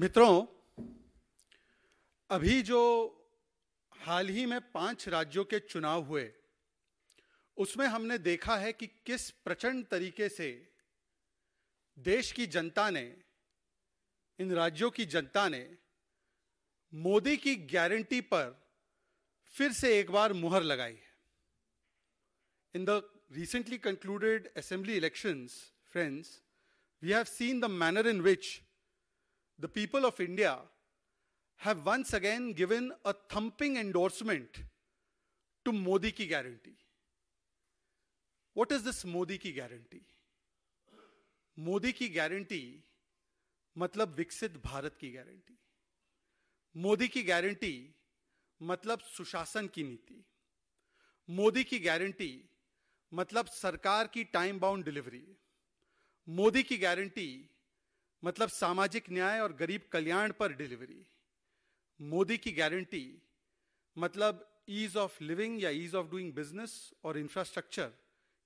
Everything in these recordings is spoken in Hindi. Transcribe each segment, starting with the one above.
मित्रों अभी जो हाल ही में पांच राज्यों के चुनाव हुए उसमें हमने देखा है कि किस प्रचंड तरीके से देश की जनता ने इन राज्यों की जनता ने मोदी की गारंटी पर फिर से एक बार मुहर लगाई है in the recently concluded assembly elections friends we have seen the manner in which the people of India have once again given a thumping endorsement to Modi ki guarantee. What is this Modi ki guarantee? Modi ki guarantee matlab viksit Bharat ki guarantee. Modi ki guarantee matlab sushasan ki niti. Modi ki guarantee matlab sarkar ki time bound delivery. Modi ki guarantee मतलब सामाजिक न्याय और गरीब कल्याण पर डिलीवरी मोदी की गारंटी मतलब ईज ऑफ लिविंग या ईज ऑफ डूइंग बिजनेस और इंफ्रास्ट्रक्चर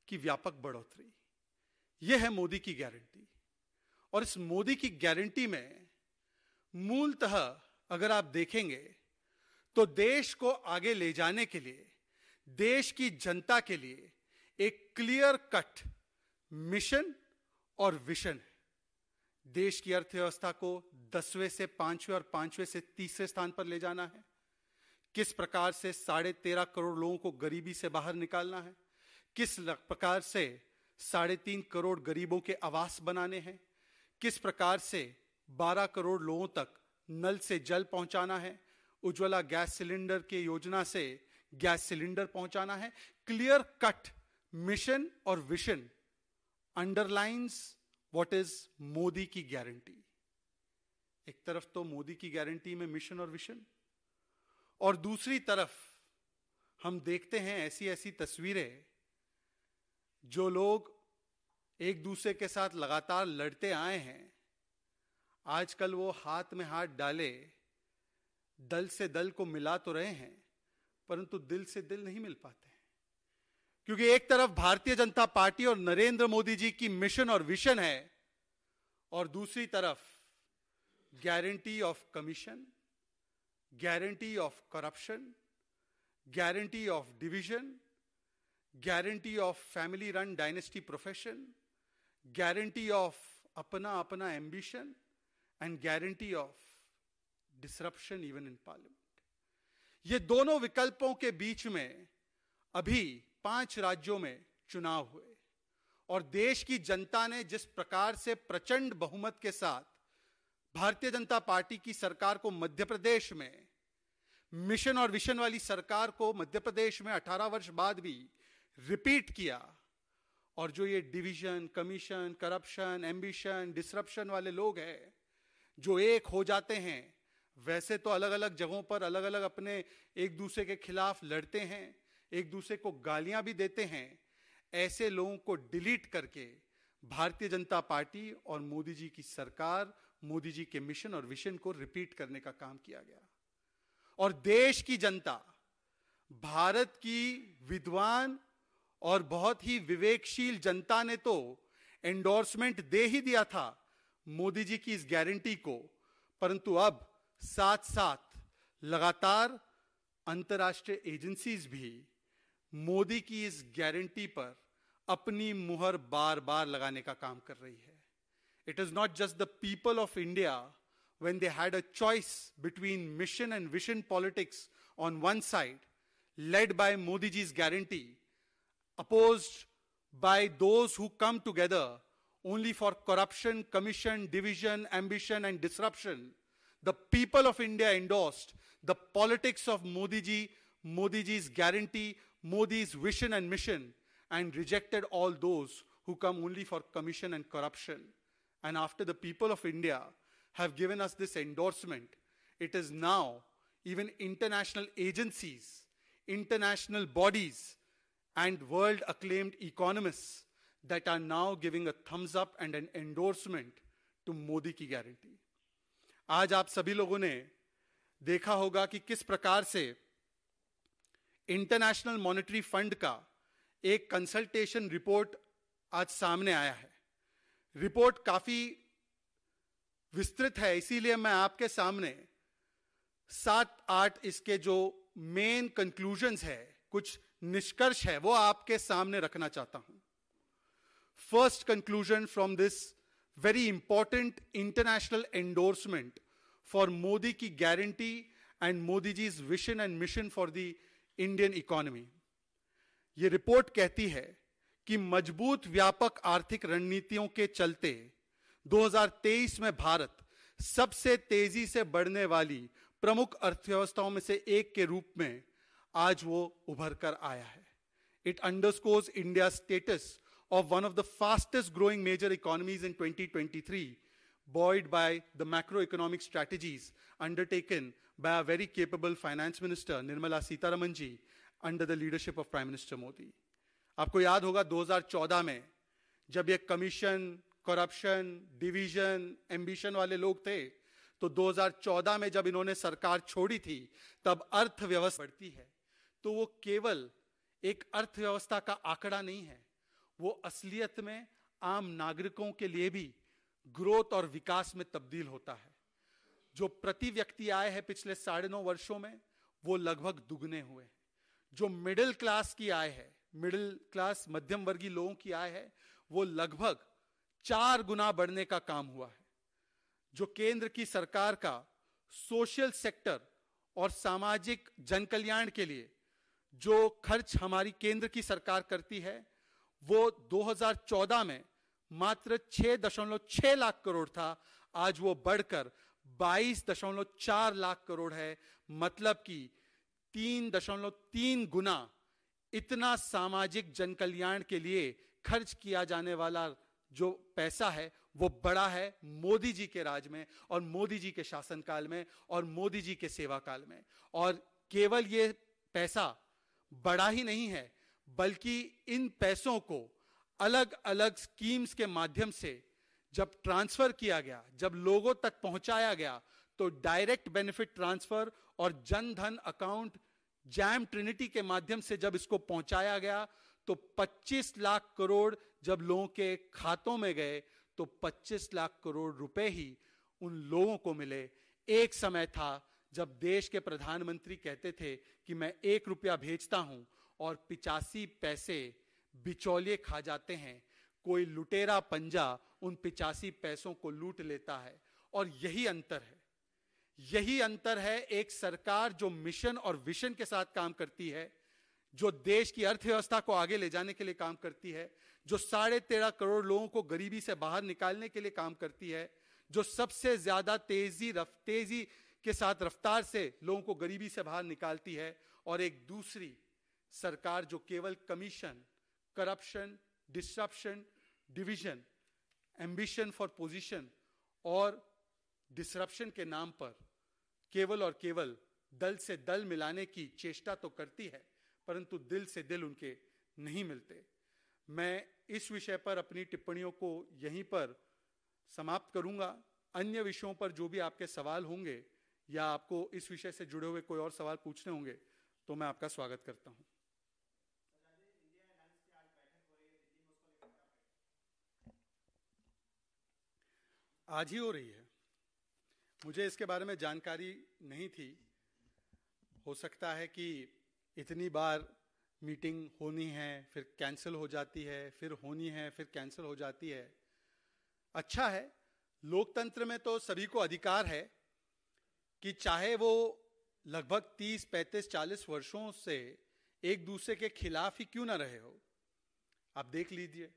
की व्यापक बढ़ोतरी यह है मोदी की गारंटी और इस मोदी की गारंटी में मूलतः अगर आप देखेंगे तो देश को आगे ले जाने के लिए देश की जनता के लिए एक क्लियर कट मिशन और विशन है देश की अर्थव्यवस्था को दसवें से पांचवें और पांचवें से तीसरे स्थान पर ले जाना है किस प्रकार से साढ़े तेरह करोड़ लोगों को गरीबी से बाहर निकालना है किस प्रकार से साढ़े तीन करोड़ गरीबों के आवास बनाने हैं किस प्रकार से बारह करोड़ लोगों तक नल से जल पहुंचाना है उज्ज्वला गैस सिलेंडर के योजना से गैस सिलेंडर पहुंचाना है क्लियर कट मिशन और vision underlines what is Modi की गारंटी एक तरफ तो मोदी की गारंटी में मिशन और विशन और दूसरी तरफ हम देखते हैं ऐसी ऐसी तस्वीरें जो लोग एक दूसरे के साथ लगातार लड़ते आए हैं आजकल वो हाथ में हाथ डाले दल से दल को मिला तो रहे हैं परंतु दिल से दिल नहीं मिल पाते क्योंकि एक तरफ भारतीय जनता पार्टी और नरेंद्र मोदी जी की मिशन और विशन है और दूसरी तरफ guarantee of commission guarantee of corruption guarantee of division guarantee of family run dynasty profession guarantee of अपना अपना ambition and guarantee of disruption even in parliament ये दोनों विकल्पों के बीच में अभी पांच राज्यों में चुनाव हुए और देश की जनता ने जिस प्रकार से प्रचंड बहुमत के साथ भारतीय जनता पार्टी की सरकार को मध्य प्रदेश में मिशन और विशन वाली सरकार को मध्य प्रदेश में 18 वर्ष बाद भी रिपीट किया और जो ये division commission corruption ambition disruption वाले लोग हैं जो एक हो जाते हैं वैसे तो अलग अलग जगहों पर अलग अलग अपने एक दूसरे के खिलाफ लड़ते हैं एक दूसरे को गालियां भी देते हैं ऐसे लोगों को डिलीट करके भारतीय जनता पार्टी और मोदी जी की सरकार मोदी जी के मिशन और विशन को रिपीट करने का काम किया गया और देश की जनता भारत की विद्वान और बहुत ही विवेकशील जनता ने तो एंडोर्समेंट दे ही दिया था मोदी जी की इस गारंटी को परंतु अब साथ साथ लगातार अंतर्राष्ट्रीय एजेंसीज भी मोदी की इस गारंटी पर अपनी मुहर बार बार लगाने का काम कर रही है it is not just the people when they had a choice between mission and vision politics on one side, led by Modiji's guarantee, opposed by those who come together only for corruption, commission, division, ambition, and disruption, the people of India endorsed the politics of Modiji, Modiji's guarantee Modi's vision and mission and rejected all those who come only for commission and corruption. And after the people of India have given us this endorsement, it is now even international agencies, international bodies, and world acclaimed economists that are now giving a thumbs up and an endorsement to Modi ki guarantee आज आप सभी लोगों ने देखा होगा कि किस प्रकार से इंटरनेशनल मॉनेटरी फंड का एक कंसल्टेशन रिपोर्ट आज सामने आया है रिपोर्ट काफी विस्तृत है इसीलिए मैं आपके सामने सात आठ इसके जो मेन कंक्लूजन्स है कुछ निष्कर्ष है वो आपके सामने रखना चाहता हूं first conclusion from this very important international endorsement for Modi की guarantee and Modi ji vision and mission for the Indian economy ये रिपोर्ट कहती है कि मजबूत व्यापक आर्थिक रणनीतियों के चलते 2023 में भारत सबसे तेजी से बढ़ने वाली प्रमुख अर्थव्यवस्थाओं में से एक के रूप में आज वो उभर कर आया है it underscores India status of one of the fastest growing major economies in 2023 buoyed by the macroeconomic strategies undertaken by a very capable finance minister Nirmala Sitaraman ji under the leadership of Prime Minister Modi. आपको याद होगा 2014 में जब ये कमीशन करप्शन डिवीजन एम्बिशन वाले लोग थे तो 2014 में जब इन्होंने सरकार छोड़ी थी तब अर्थव्यवस्था बढ़ती है तो वो केवल एक अर्थव्यवस्था का आंकड़ा नहीं है वो असलियत में आम नागरिकों के लिए भी ग्रोथ और विकास में तब्दील होता है जो प्रति व्यक्ति आय है पिछले साढ़े नौ वर्षों में वो लगभग दुगने हुए हैं जो मिडिल क्लास की आय है मिडिल क्लास मध्यम वर्गीय लोगों की आय है वो लगभग चार गुना बढ़ने का काम हुआ है जो केंद्र की सरकार का सोशल सेक्टर और सामाजिक जनकल्याण के लिए जो खर्च हमारी केंद्र की सरकार करती है वो 2014 में मात्र छह दशमलव छह लाख करोड़ था आज वो बढ़कर बाईस दशमलव चार लाख करोड़ है मतलब कि तीन दशमलव तीन गुना इतना सामाजिक जनकल्याण के लिए खर्च किया जाने वाला जो पैसा है वो बड़ा है मोदी जी के राज में और मोदी जी के शासनकाल में और मोदी जी के सेवा काल में और केवल ये पैसा बड़ा ही नहीं है बल्कि इन पैसों को अलग अलग स्कीम्स के माध्यम से जब ट्रांसफर किया गया जब लोगों तक पहुंचाया गया तो डायरेक्ट बेनिफिट ट्रांसफर और जन धन अकाउंट जैम ट्रिनिटी के माध्यम से जब इसको पहुंचाया गया तो 25 लाख करोड़ जब लोगों के खातों में गए तो 25 लाख करोड़ रुपए ही उन लोगों को मिले एक समय था जब देश के प्रधानमंत्री कहते थे कि मैं एक रुपया भेजता हूं और पिचासी पैसे बिचौलिए खा जाते हैं कोई लुटेरा पंजा उन पिचासी पैसों को लूट लेता है और यही अंतर है यही अंतर है एक सरकार जो मिशन और विशन के साथ काम करती है जो देश की अर्थव्यवस्था को आगे ले जाने के लिए काम करती है जो साढ़े तेरह करोड़ लोगों को गरीबी से बाहर निकालने के लिए काम करती है जो सबसे ज्यादा तेजी रफ तेजी के साथ रफ्तार से लोगों को गरीबी से बाहर निकालती है और एक दूसरी सरकार जो केवल commission corruption disruption division ambition for position और डिसरप्शन के नाम पर केवल और केवल दल से दल मिलाने की चेष्टा तो करती है परंतु दिल से दिल उनके नहीं मिलते मैं इस विषय पर अपनी टिप्पणियों को यहीं पर समाप्त करूंगा अन्य विषयों पर जो भी आपके सवाल होंगे या आपको इस विषय से जुड़े हुए कोई और सवाल पूछने होंगे तो मैं आपका स्वागत करता हूं आज ही हो रही है मुझे इसके बारे में जानकारी नहीं थी हो सकता है कि इतनी बार मीटिंग होनी है फिर कैंसिल हो जाती है फिर होनी है फिर कैंसिल हो जाती है अच्छा है लोकतंत्र में तो सभी को अधिकार है कि चाहे वो लगभग 30, 35, 40 वर्षों से एक दूसरे के खिलाफ ही क्यों ना रहे हो आप देख लीजिए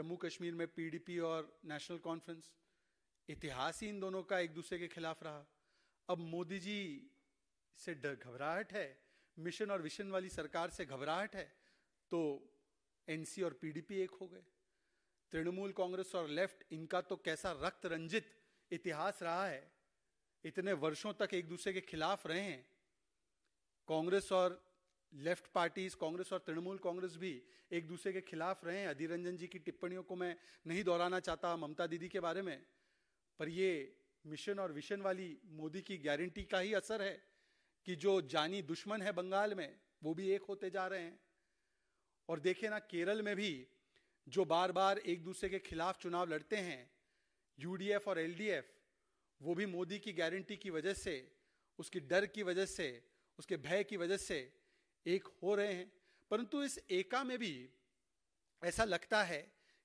जम्मू कश्मीर में पीडीपी और नेशनल कॉन्फ्रेंस इतिहास ही इन दोनों का एक दूसरे के खिलाफ रहा अब मोदी जी से घबराहट है मिशन और विशन वाली सरकार से घबराहट है तो एनसी और पीडीपी एक हो गए तृणमूल कांग्रेस और लेफ्ट इनका तो कैसा रक्त रंजित इतिहास रहा है इतने वर्षों तक एक दूसरे के खिलाफ रहे हैं कांग्रेस और लेफ्ट पार्टीज कांग्रेस और तृणमूल कांग्रेस भी एक दूसरे के खिलाफ रहे हैं अधीर रंजन जी की टिप्पणियों को मैं नहीं दोहराना चाहता ममता दीदी के बारे में पर ये मिशन और विशन वाली मोदी की गारंटी का ही असर है कि जो जानी दुश्मन है बंगाल में वो भी एक होते जा रहे हैं और देखे ना केरल में भी जो बार बार एक दूसरे के खिलाफ चुनाव लड़ते हैं यूडीएफ और एलडीएफ वो भी मोदी की गारंटी की वजह से उसकी डर की वजह से उसके भय की वजह से एक हो रहे हैं परंतु इस एका में भी ऐसा लगता है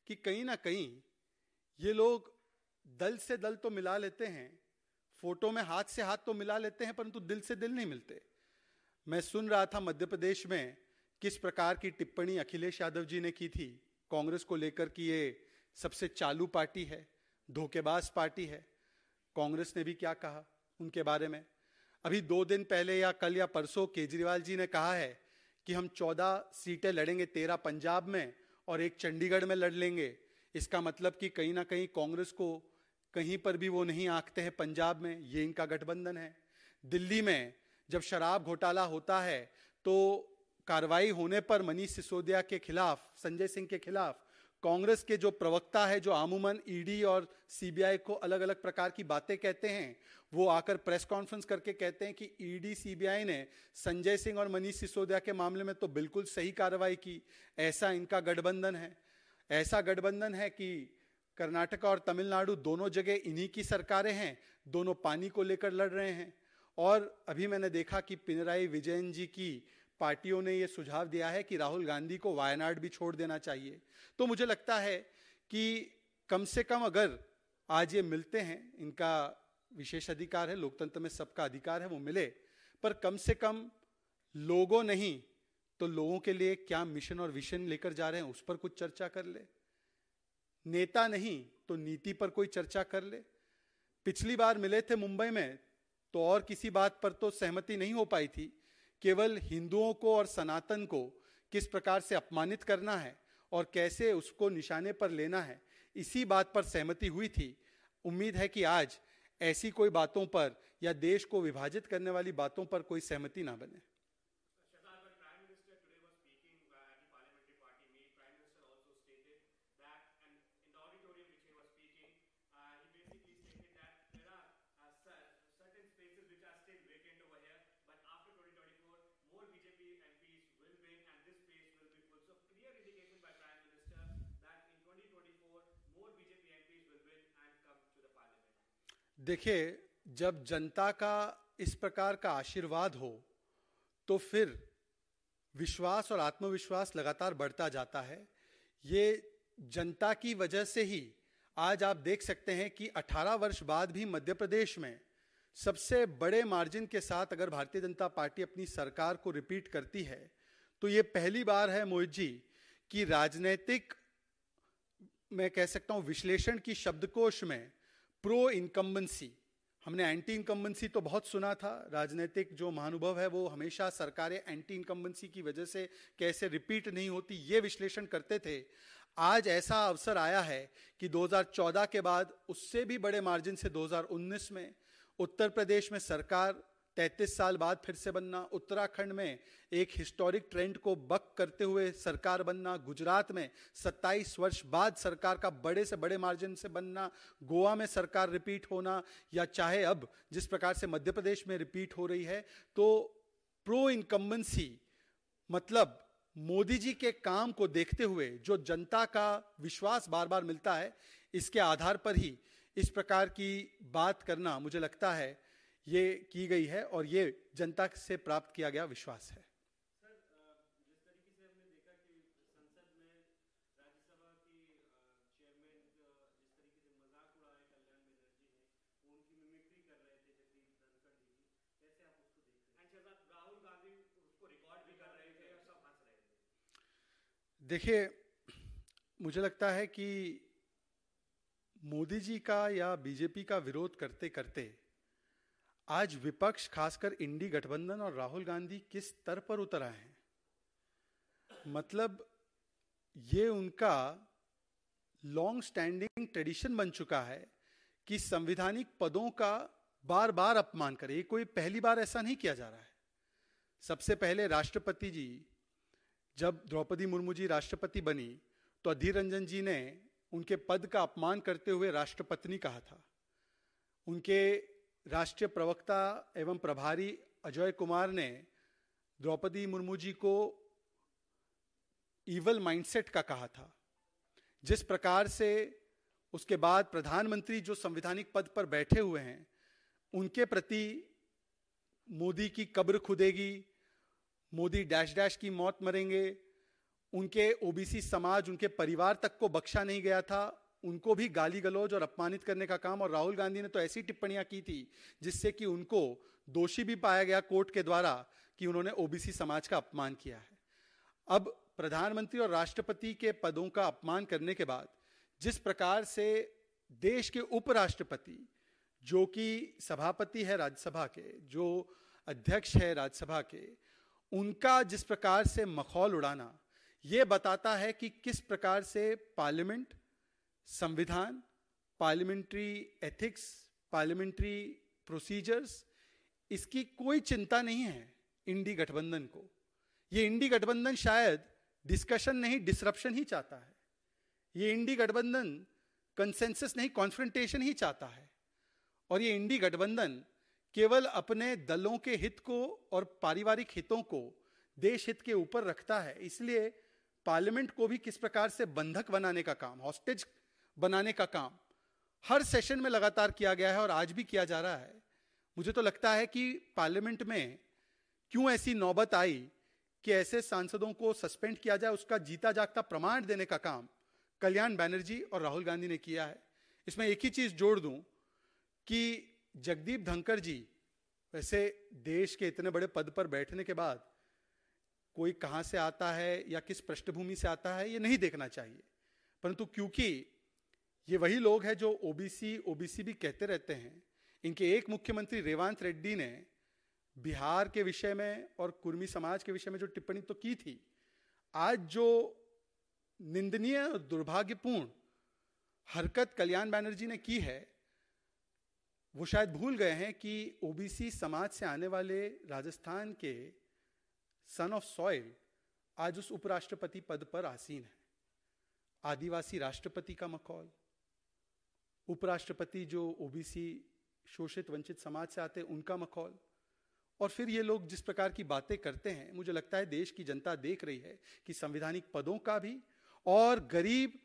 कि कहीं ना कहीं ये लोग दल से दल तो मिला लेते हैं फोटो में हाथ से हाथ तो मिला लेते हैं परंतु दिल से दिल नहीं मिलते मैं सुन रहा था मध्य प्रदेश में किस प्रकार की टिप्पणी अखिलेश यादव जी ने की थी कांग्रेस को लेकर कि ये सबसे चालू पार्टी है धोखेबाज पार्टी है कांग्रेस ने भी क्या कहा उनके बारे में अभी दो दिन पहले या कल या परसों केजरीवाल जी ने कहा है कि हम चौदह सीटें लड़ेंगे तेरह पंजाब में और एक चंडीगढ़ में लड़ लेंगे इसका मतलब कि कहीं ना कहीं कांग्रेस को कहीं पर भी वो नहीं आंकते हैं पंजाब में ये इनका गठबंधन है दिल्ली में जब शराब घोटाला होता है तो कार्रवाई होने पर मनीष सिसोदिया के खिलाफ संजय सिंह के खिलाफ कांग्रेस के जो प्रवक्ता है जो आमूमन ईडी e और सीबीआई को अलग अलग प्रकार की बातें कहते हैं वो आकर प्रेस कॉन्फ्रेंस करके कहते हैं कि ईडी e सीबीआई ने संजय सिंह और मनीष सिसोदिया के मामले में तो बिल्कुल सही कार्रवाई की ऐसा इनका गठबंधन है ऐसा गठबंधन है कि कर्नाटका और तमिलनाडु दोनों जगह इन्हीं की सरकारें हैं दोनों पानी को लेकर लड़ रहे हैं और अभी मैंने देखा कि पिनराई विजयन जी की पार्टियों ने यह सुझाव दिया है कि राहुल गांधी को वायनाड भी छोड़ देना चाहिए तो मुझे लगता है कि कम से कम अगर आज ये मिलते हैं इनका विशेष अधिकार है लोकतंत्र में सबका अधिकार है वो मिले पर कम से कम लोगों नहीं तो लोगों के लिए क्या मिशन और विशन लेकर जा रहे हैं उस पर कुछ चर्चा कर ले नेता नहीं तो नीति पर कोई चर्चा कर ले पिछली बार मिले थे मुंबई में तो और किसी बात पर तो सहमति नहीं हो पाई थी केवल हिंदुओं को और सनातन को किस प्रकार से अपमानित करना है और कैसे उसको निशाने पर लेना है इसी बात पर सहमति हुई थी उम्मीद है कि आज ऐसी कोई बातों पर या देश को विभाजित करने वाली बातों पर कोई सहमति ना बने देखिए जब जनता का इस प्रकार का आशीर्वाद हो तो फिर विश्वास और आत्मविश्वास लगातार बढ़ता जाता है ये जनता की वजह से ही आज आप देख सकते हैं कि 18 वर्ष बाद भी मध्य प्रदेश में सबसे बड़े मार्जिन के साथ अगर भारतीय जनता पार्टी अपनी सरकार को रिपीट करती है तो ये पहली बार है मोहित जी कि राजनीतिक मैं कह सकता हूँ विश्लेषण की शब्दकोश में प्रो इनकम्बेंसी हमने एंटी इनकम्बेंसी तो बहुत सुना था राजनीतिक जो महानुभव है वो हमेशा सरकारें एंटी इनकम्बेंसी की वजह से कैसे रिपीट नहीं होती ये विश्लेषण करते थे आज ऐसा अवसर आया है कि 2014 के बाद उससे भी बड़े मार्जिन से 2019 में उत्तर प्रदेश में सरकार तैतीस साल बाद फिर से बनना उत्तराखंड में एक हिस्टोरिक ट्रेंड को बक करते हुए सरकार बनना गुजरात में सत्ताईस वर्ष बाद सरकार का बड़े से बड़े मार्जिन से बनना गोवा में सरकार रिपीट होना या चाहे अब जिस प्रकार से मध्य प्रदेश में रिपीट हो रही है तो प्रो इनकम्बेंसी मतलब मोदी जी के काम को देखते हुए जो जनता का विश्वास बार बार मिलता है इसके आधार पर ही इस प्रकार की बात करना मुझे लगता है ये की गई है और ये जनता से प्राप्त किया गया विश्वास है देखिए मुझे लगता है कि मोदी जी का या बीजेपी का विरोध करते करते आज विपक्ष खासकर इंडी गठबंधन और राहुल गांधी किस स्तर पर उतर आए हैं मतलब ये उनका लॉन्ग स्टैंडिंग ट्रेडिशन बन चुका है कि संविधानिक पदों का बार बार अपमान करें ये कोई पहली बार ऐसा नहीं किया जा रहा है सबसे पहले राष्ट्रपति जी जब द्रौपदी मुर्मू जी राष्ट्रपति बनी तो अधीर रंजन जी ने उनके पद का अपमान करते हुए राष्ट्रपत्नी कहा था उनके राष्ट्रीय प्रवक्ता एवं प्रभारी अजय कुमार ने द्रौपदी मुर्मू जी को ईवल माइंडसेट का कहा था जिस प्रकार से उसके बाद प्रधानमंत्री जो संवैधानिक पद पर बैठे हुए हैं उनके प्रति मोदी की कब्र खुदेगी मोदी डैश डैश की मौत मरेंगे उनके ओबीसी समाज उनके परिवार तक को बख्शा नहीं गया था उनको भी गाली गलौज और अपमानित करने का काम और राहुल गांधी ने तो ऐसी टिप्पणियां की थी जिससे कि उनको दोषी भी पाया गया कोर्ट के द्वारा कि उन्होंने ओबीसी समाज का अपमान किया है अब प्रधानमंत्री और राष्ट्रपति के पदों का अपमान करने के बाद जिस प्रकार से देश के उपराष्ट्रपति जो कि सभापति है राज्यसभा के जो अध्यक्ष है राज्यसभा के उनका जिस प्रकार से मखौल उड़ाना ये बताता है कि किस प्रकार से पार्लियामेंट संविधान पार्लियामेंट्री एथिक्स पार्लियामेंट्री प्रोसीजर्स इसकी कोई चिंता नहीं है इंडी गठबंधन को ये इंडी गठबंधन शायद डिस्कशन नहीं डिसरप्शन ही चाहता है ये इंडी गठबंधन कंसेंसस नहीं कॉन्फ्रेंटेशन ही चाहता है और ये इंडी गठबंधन केवल अपने दलों के हित को और पारिवारिक हितों को देश हित के ऊपर रखता है इसलिए पार्लियामेंट को भी किस प्रकार से बंधक बनाने का काम हॉस्टेज बनाने का काम हर सेशन में लगातार किया गया है और आज भी किया जा रहा है मुझे तो लगता है कि पार्लियामेंट में क्यों ऐसी नौबत आई कि ऐसे सांसदों को सस्पेंड किया जाए उसका जीता जागता प्रमाण देने का काम कल्याण बैनर्जी और राहुल गांधी ने किया है इसमें एक ही चीज जोड़ दूं कि जगदीप धनकर जी वैसे देश के इतने बड़े पद पर बैठने के बाद कोई कहां से आता है या किस पृष्ठभूमि से आता है ये नहीं देखना चाहिए परंतु क्योंकि ये वही लोग हैं जो ओबीसी ओबीसी भी कहते रहते हैं इनके एक मुख्यमंत्री रेवांत रेड्डी ने बिहार के विषय में और कुर्मी समाज के विषय में जो टिप्पणी तो की थी आज जो निंदनीय और दुर्भाग्यपूर्ण हरकत कल्याण बैनर्जी ने की है वो शायद भूल गए हैं कि ओबीसी समाज से आने वाले राजस्थान के सन ऑफ सॉइल आज उस उपराष्ट्रपति पद पर आसीन है आदिवासी राष्ट्रपति का मकौल उपराष्ट्रपति जो ओबीसी शोषित वंचित समाज से आते उनका मखौल और फिर ये लोग जिस प्रकार की बातें करते हैं मुझे लगता है देश की जनता देख रही है कि संविधानिक पदों का भी और गरीब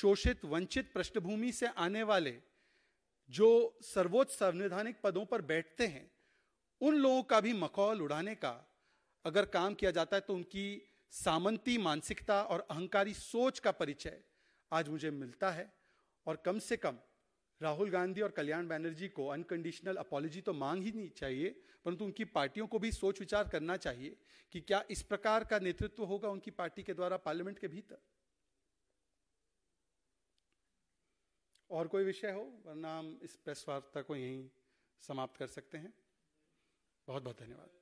शोषित वंचित पृष्ठभूमि से आने वाले जो सर्वोच्च संवैधानिक पदों पर बैठते हैं उन लोगों का भी मखौल उड़ाने का अगर काम किया जाता है तो उनकी सामंती मानसिकता और अहंकारी सोच का परिचय आज मुझे मिलता है और कम से कम राहुल गांधी और कल्याण बैनर्जी को अनकंडीशनल अपॉलॉजी तो मांग ही नहीं चाहिए परंतु उनकी पार्टियों को भी सोच विचार करना चाहिए कि क्या इस प्रकार का नेतृत्व होगा उनकी पार्टी के द्वारा पार्लियामेंट के भीतर और कोई विषय हो वरना हम इस प्रेस वार्ता को यहीं समाप्त कर सकते हैं बहुत बहुत धन्यवाद